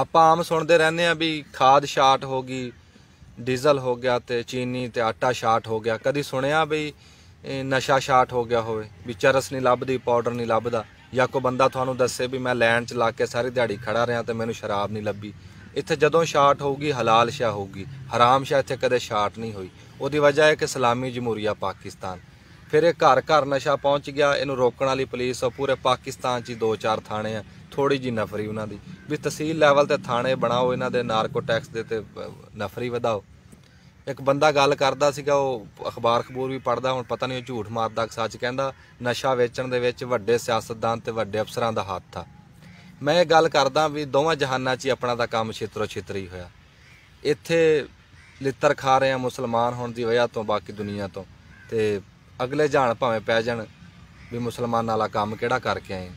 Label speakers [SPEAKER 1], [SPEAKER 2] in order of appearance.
[SPEAKER 1] ਆਪਾਂ ਆਮ ਸੁਣਦੇ ਰਹਿੰਦੇ ਆ ਵੀ ਖਾਦ ਸ਼ਾਰਟ ਹੋ ਗਈ ਡੀਜ਼ਲ ਹੋ ਗਿਆ ਤੇ ਚੀਨੀ ਤੇ ਆਟਾ ਸ਼ਾਰਟ ਹੋ ਗਿਆ ਕਦੀ ਸੁਣਿਆ ਵੀ ਨਸ਼ਾ ਸ਼ਾਰਟ ਹੋ ਗਿਆ ਹੋਵੇ ਵੀ ਚਰਸ ਨਹੀਂ ਲੱਭਦੀ ਪਾਊਡਰ ਨਹੀਂ ਲੱਭਦਾ ਜਾਂ ਕੋ ਬੰਦਾ ਤੁਹਾਨੂੰ ਦੱਸੇ ਵੀ ਮੈਂ ਲੈਣ ਚ ਲਾ ਕੇ ਸਾਰੀ ਦਿਹਾੜੀ ਖੜਾ ਰਿਆਂ ਤੇ ਮੈਨੂੰ ਸ਼ਰਾਬ ਨਹੀਂ ਲੱਭੀ ਇੱਥੇ ਜਦੋਂ ਸ਼ਾਰਟ ਹੋਊਗੀ ਹਲਾਲ ਸ਼ਾ ਹੋਊਗੀ ਹਰਾਮ ਸ਼ਾ ਇੱਥੇ ਕਦੇ ਸ਼ਾਰਟ ਨਹੀਂ ਹੋਈ ਉਹਦੀ ਵਜ੍ਹਾ ਹੈ ਕਿ ਇਸਲਾਮੀ ਜਮਹੂਰੀਆ ਪਾਕਿਸਤਾਨ ਫਿਰ ਇਹ ਘਰ ਘਰ ਨਸ਼ਾ ਪਹੁੰਚ ਗਿਆ ਇਹਨੂੰ ਰੋਕਣ ਵਾਲੀ ਪੁਲਿਸ ਪੂਰੇ ਪਾਕਿਸਤਾਨ 'ਚ ਦੋ ਚਾਰ ਥਾਣੇ ਆ ਥੋੜੀ ਜੀ ਨਫਰੀ ਉਹਨਾਂ ਦੀ ਵੀ ਤਹਿਸੀਲ ਲੈਵਲ ਤੇ ਥਾਣੇ ਬਣਾਓ ਇਹਨਾਂ ਦੇ ਨਾਰਕੋ ਟੈਕਸ ਦੇ ਤੇ ਨਫਰੀ ਵਧਾਓ ਇੱਕ ਬੰਦਾ ਗੱਲ ਕਰਦਾ ਸੀਗਾ ਉਹ ਅਖਬਾਰ ਖਬੂਰ ਵੀ ਪੜਦਾ ਹੁਣ ਪਤਾ ਨਹੀਂ ਉਹ ਝੂਠ ਮਾਰਦਾ ਕਿ ਸੱਚ ਕਹਿੰਦਾ ਨਸ਼ਾ ਵੇਚਣ ਦੇ ਵਿੱਚ ਵੱਡੇ ਸਿਆਸਤਦਾਨ ਤੇ ਵੱਡੇ ਅਫਸਰਾਂ ਦਾ ਹੱਥ ਆ ਮੈਂ ਇਹ ਗੱਲ ਕਰਦਾ ਵੀ ਦੋਵਾਂ ਜਹਾਨਾਂ 'ਚ ਆਪਣਾ ਦਾ ਕੰਮ ਛੇਤਰੋ ਛੇਤਰੀ ਹੋਇਆ ਇੱਥੇ ਲਿੱਤਰ ਖਾ ਰਹੇ ਆ ਮੁਸਲਮਾਨ ਹੋਣ ਦੀ ਵਜ੍ਹਾ ਤੋਂ ਬਾਕੀ ਦੁਨੀਆ ਤੋਂ ਤੇ ਅਗਲੇ ਜਾਣ ਭਾਵੇਂ ਪੈ ਜਾਣ ਵੀ ਮੁਸਲਮਾਨਾਂ ਵਾਲਾ ਕੰਮ ਕਿਹੜਾ ਕਰਕੇ ਆਏ